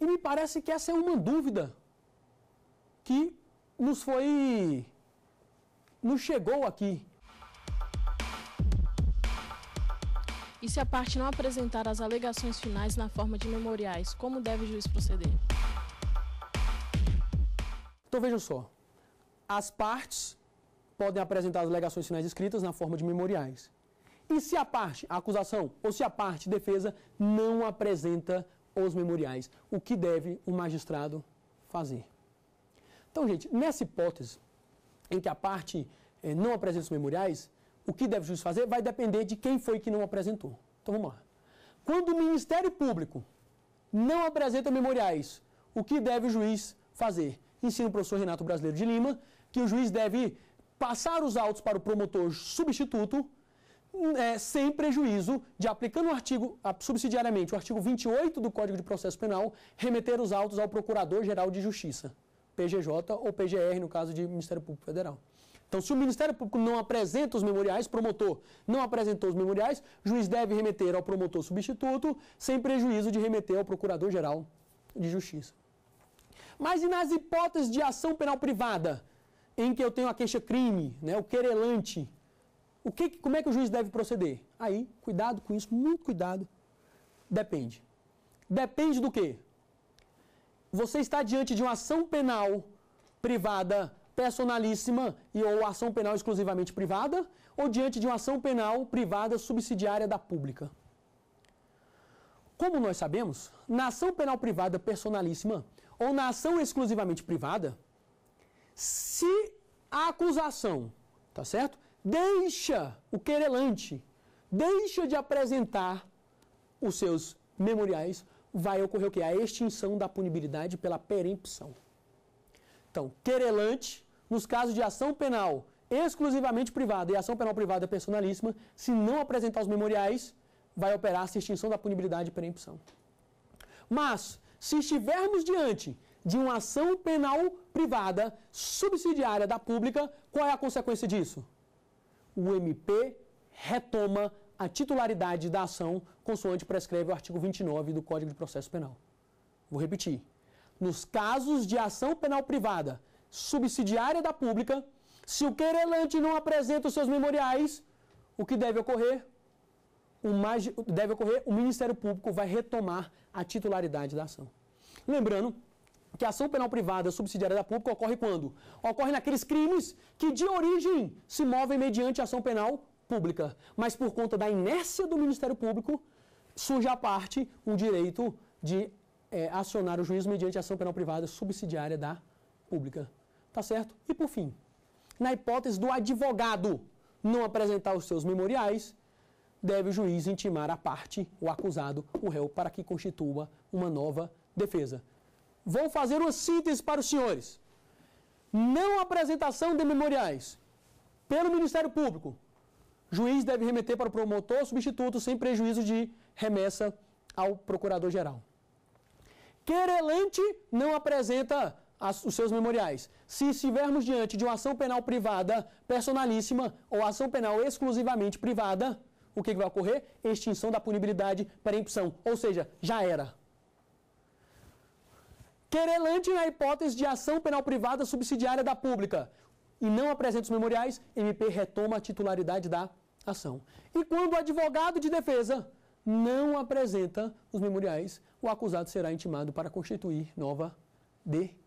e me parece que essa é uma dúvida que nos foi, nos chegou aqui E se a parte não apresentar as alegações finais na forma de memoriais, como deve o juiz proceder? Então vejam só, as partes podem apresentar as alegações finais escritas na forma de memoriais. E se a parte, a acusação, ou se a parte, defesa, não apresenta os memoriais, o que deve o magistrado fazer? Então, gente, nessa hipótese em que a parte eh, não apresenta os memoriais, o que deve o juiz fazer vai depender de quem foi que não apresentou. Então vamos lá. Quando o Ministério Público não apresenta memoriais, o que deve o juiz fazer? Ensina o professor Renato Brasileiro de Lima que o juiz deve passar os autos para o promotor substituto hum, é, sem prejuízo de, aplicando o artigo, subsidiariamente, o artigo 28 do Código de Processo Penal, remeter os autos ao Procurador-Geral de Justiça, PGJ ou PGR, no caso de Ministério Público Federal. Então, se o Ministério Público não apresenta os memoriais, promotor não apresentou os memoriais, juiz deve remeter ao promotor substituto, sem prejuízo de remeter ao Procurador-Geral de Justiça. Mas e nas hipóteses de ação penal privada, em que eu tenho a queixa-crime, né, o querelante, o que, como é que o juiz deve proceder? Aí, cuidado com isso, muito cuidado. Depende. Depende do quê? Você está diante de uma ação penal privada personalíssima e ou ação penal exclusivamente privada, ou diante de uma ação penal privada subsidiária da pública. Como nós sabemos, na ação penal privada personalíssima ou na ação exclusivamente privada, se a acusação, tá certo? Deixa o querelante, deixa de apresentar os seus memoriais, vai ocorrer o quê? A extinção da punibilidade pela perempção. Então, querelante nos casos de ação penal exclusivamente privada e ação penal privada personalíssima, se não apresentar os memoriais, vai operar a extinção da punibilidade e preempção. Mas, se estivermos diante de uma ação penal privada subsidiária da pública, qual é a consequência disso? O MP retoma a titularidade da ação consoante prescreve o artigo 29 do Código de Processo Penal. Vou repetir. Nos casos de ação penal privada subsidiária da pública, se o querelante não apresenta os seus memoriais, o que deve ocorrer? O mais, deve ocorrer, o Ministério Público vai retomar a titularidade da ação. Lembrando que a ação penal privada subsidiária da pública ocorre quando? Ocorre naqueles crimes que de origem se movem mediante ação penal pública, mas por conta da inércia do Ministério Público, surge à parte o direito de é, acionar o juiz mediante ação penal privada subsidiária da pública pública. Tá certo? E por fim, na hipótese do advogado não apresentar os seus memoriais, deve o juiz intimar a parte, o acusado, o réu, para que constitua uma nova defesa. Vou fazer uma síntese para os senhores. Não apresentação de memoriais pelo Ministério Público. Juiz deve remeter para o promotor substituto sem prejuízo de remessa ao procurador-geral. Querelante não apresenta as, os seus memoriais. Se estivermos diante de uma ação penal privada personalíssima ou ação penal exclusivamente privada, o que, que vai ocorrer? Extinção da punibilidade perempção. Ou seja, já era. Querelante na hipótese de ação penal privada subsidiária da pública e não apresenta os memoriais, MP retoma a titularidade da ação. E quando o advogado de defesa não apresenta os memoriais, o acusado será intimado para constituir nova defesa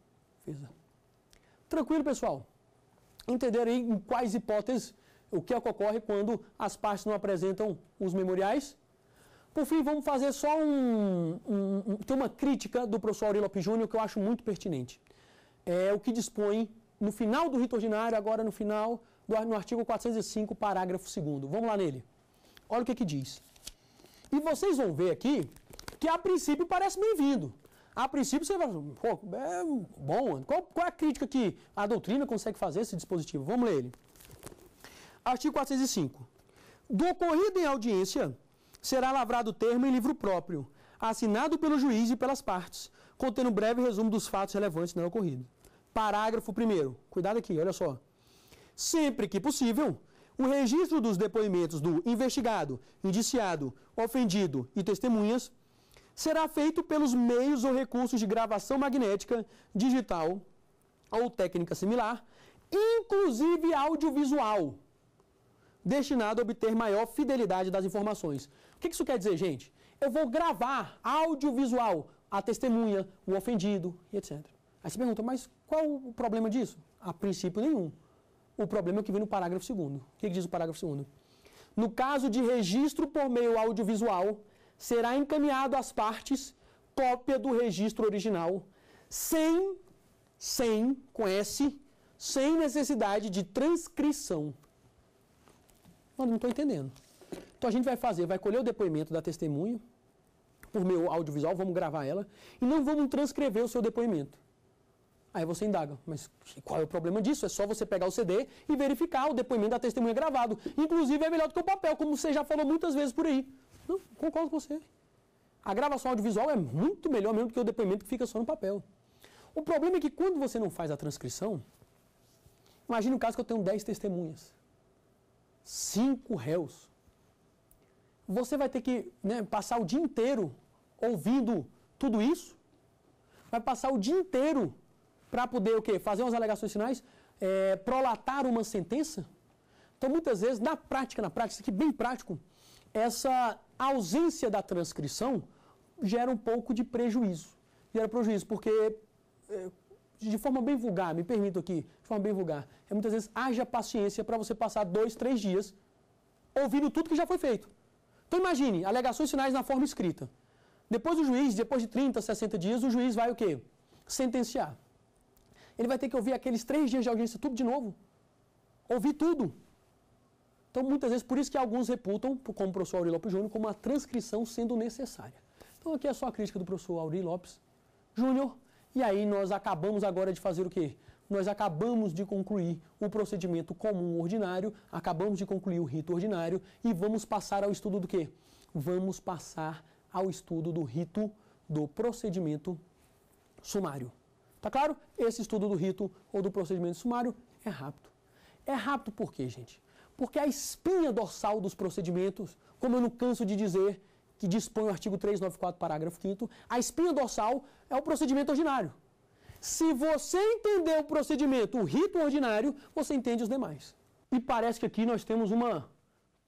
Tranquilo, pessoal? Entenderam aí em quais hipóteses o que ocorre quando as partes não apresentam os memoriais? Por fim, vamos fazer só um, um, uma crítica do professor Aurélio Lopes Júnior que eu acho muito pertinente. É o que dispõe no final do rito ordinário, agora no final, do, no artigo 405, parágrafo 2 Vamos lá nele. Olha o que, que diz. E vocês vão ver aqui que a princípio parece bem-vindo. A princípio você vai, pô, é bom. Qual, qual é a crítica que a doutrina consegue fazer esse dispositivo? Vamos ler ele. Artigo 405. Do ocorrido em audiência, será lavrado o termo em livro próprio, assinado pelo juiz e pelas partes, contendo um breve resumo dos fatos relevantes no ocorrido. Parágrafo 1. Cuidado aqui, olha só. Sempre que possível, o registro dos depoimentos do investigado, indiciado, ofendido e testemunhas será feito pelos meios ou recursos de gravação magnética, digital ou técnica similar, inclusive audiovisual, destinado a obter maior fidelidade das informações. O que isso quer dizer, gente? Eu vou gravar audiovisual a testemunha, o ofendido e etc. Aí você pergunta, mas qual o problema disso? A princípio nenhum. O problema é o que vem no parágrafo segundo. O que, diz o parágrafo segundo? No caso de registro por meio audiovisual, será encaminhado às partes cópia do registro original, sem, sem, com S, sem necessidade de transcrição. Eu não estou entendendo. Então a gente vai fazer, vai colher o depoimento da testemunha, por meio audiovisual, vamos gravar ela, e não vamos transcrever o seu depoimento. Aí você indaga, mas qual é o problema disso? É só você pegar o CD e verificar o depoimento da testemunha gravado. Inclusive é melhor do que o papel, como você já falou muitas vezes por aí. Não, concordo com você. A gravação audiovisual é muito melhor mesmo do que o depoimento que fica só no papel. O problema é que quando você não faz a transcrição, imagine o caso que eu tenho 10 testemunhas, 5 réus. Você vai ter que né, passar o dia inteiro ouvindo tudo isso, vai passar o dia inteiro para poder o quê? Fazer umas alegações finais, é, prolatar uma sentença. Então, muitas vezes, na prática, na prática, isso aqui é bem prático, essa ausência da transcrição gera um pouco de prejuízo. Gera prejuízo porque, eh, de forma bem vulgar, me permito aqui, de forma bem vulgar, é muitas vezes haja paciência para você passar dois, três dias ouvindo tudo que já foi feito. Então imagine, alegações finais na forma escrita. Depois o juiz, depois de 30, 60 dias, o juiz vai o quê? Sentenciar. Ele vai ter que ouvir aqueles três dias de audiência tudo de novo. Ouvir tudo. Então, muitas vezes, por isso que alguns reputam, como o professor Auri Lopes Júnior, como a transcrição sendo necessária. Então, aqui é só a crítica do professor Auri Lopes Júnior. E aí, nós acabamos agora de fazer o quê? Nós acabamos de concluir o procedimento comum ordinário, acabamos de concluir o rito ordinário e vamos passar ao estudo do quê? Vamos passar ao estudo do rito do procedimento sumário. Tá claro? Esse estudo do rito ou do procedimento sumário é rápido. É rápido por quê, gente? porque a espinha dorsal dos procedimentos, como eu não canso de dizer, que dispõe o artigo 394, parágrafo 5 a espinha dorsal é o procedimento ordinário. Se você entender o procedimento, o rito ordinário, você entende os demais. E parece que aqui nós temos uma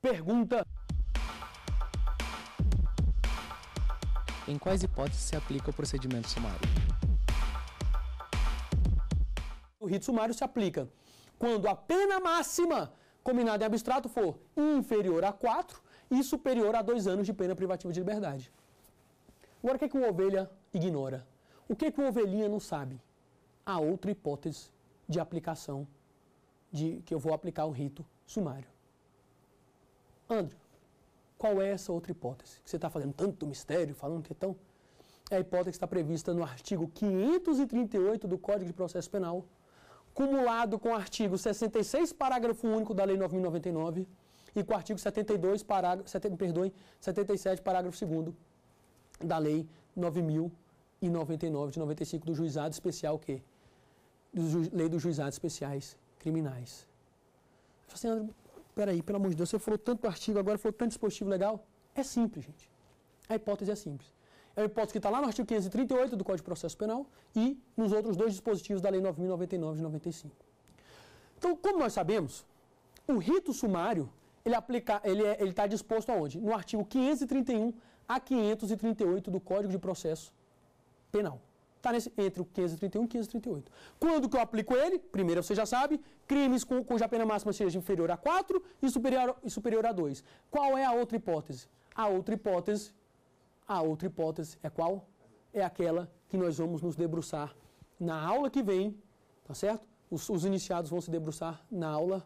pergunta. Em quais hipóteses se aplica o procedimento sumário? O rito sumário se aplica quando a pena máxima combinado em abstrato for inferior a 4 e superior a 2 anos de pena privativa de liberdade. Agora, o que, é que uma ovelha ignora? O que, é que uma ovelhinha não sabe? A outra hipótese de aplicação de que eu vou aplicar o rito sumário. André, qual é essa outra hipótese? Que você está fazendo tanto mistério, falando que é tão. É a hipótese que está prevista no artigo 538 do Código de Processo Penal, cumulado com o artigo 66, parágrafo único da Lei 9.099 e com o artigo 72, parágrafo, setem, perdoe, 77, parágrafo 2 da Lei 9.099 de 95 do Juizado Especial que do ju, Lei dos Juizados Especiais Criminais. Eu falei assim, peraí, pelo amor de Deus, você falou tanto artigo agora, falou tanto dispositivo legal. É simples, gente. A hipótese é simples. É uma hipótese que está lá no artigo 538 do Código de Processo Penal e nos outros dois dispositivos da Lei 9.099 de 95. Então, como nós sabemos, o rito sumário ele ele é, está disposto aonde? No artigo 531 a 538 do Código de Processo Penal. Está entre o 531 e 538. Quando que eu aplico ele? Primeiro, você já sabe, crimes com, cuja pena máxima seja inferior a 4 e superior, e superior a 2. Qual é a outra hipótese? A outra hipótese a outra hipótese é qual? É aquela que nós vamos nos debruçar na aula que vem, tá certo? Os, os iniciados vão se debruçar na aula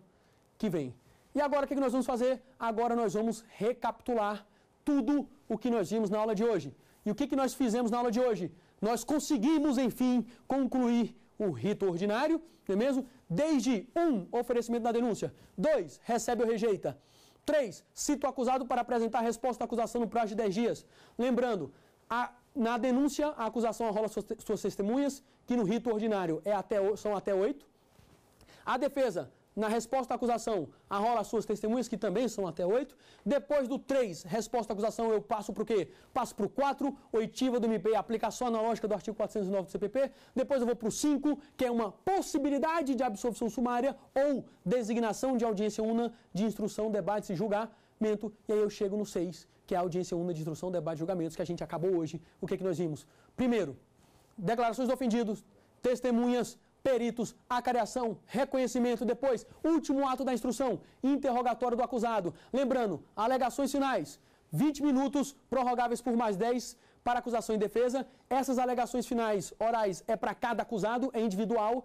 que vem. E agora o que nós vamos fazer? Agora nós vamos recapitular tudo o que nós vimos na aula de hoje. E o que, que nós fizemos na aula de hoje? Nós conseguimos, enfim, concluir o rito ordinário, não é mesmo? Desde 1, um, oferecimento da denúncia. 2, recebe ou rejeita. 3. cito o acusado para apresentar a resposta à acusação no prazo de 10 dias. Lembrando, a, na denúncia, a acusação arrola suas, suas testemunhas, que no rito ordinário é até, são até 8. A defesa na resposta à acusação, arrola as suas testemunhas, que também são até oito. Depois do três, resposta à acusação, eu passo para o quê? Passo para o quatro, oitiva do MP, aplicação analógica do artigo 409 do CPP. Depois eu vou para o cinco, que é uma possibilidade de absolvição sumária ou designação de audiência una de instrução, debate e julgamento. E aí eu chego no seis, que é a audiência una de instrução, debate e julgamentos, que a gente acabou hoje. O que, é que nós vimos? Primeiro, declarações de ofendidos, testemunhas, peritos, acareação, reconhecimento, depois, último ato da instrução, interrogatório do acusado. Lembrando, alegações finais, 20 minutos, prorrogáveis por mais 10 para acusação e defesa. Essas alegações finais orais é para cada acusado, é individual.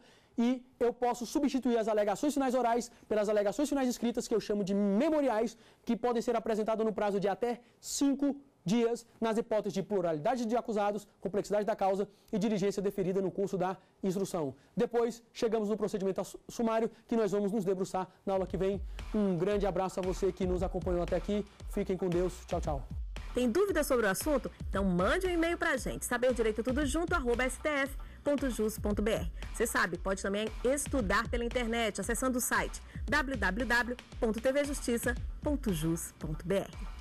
E eu posso substituir as alegações finais orais pelas alegações finais escritas, que eu chamo de memoriais, que podem ser apresentadas no prazo de até 5 dias nas hipóteses de pluralidade de acusados, complexidade da causa e diligência deferida no curso da instrução. Depois, chegamos no procedimento sumário, que nós vamos nos debruçar na aula que vem. Um grande abraço a você que nos acompanhou até aqui. Fiquem com Deus. Tchau, tchau. Tem dúvidas sobre o assunto? Então mande um e-mail pra gente, saberdireitotudojunto@stf.jus.br. Você sabe, pode também estudar pela internet acessando o site www.tvjustiça.jus.br.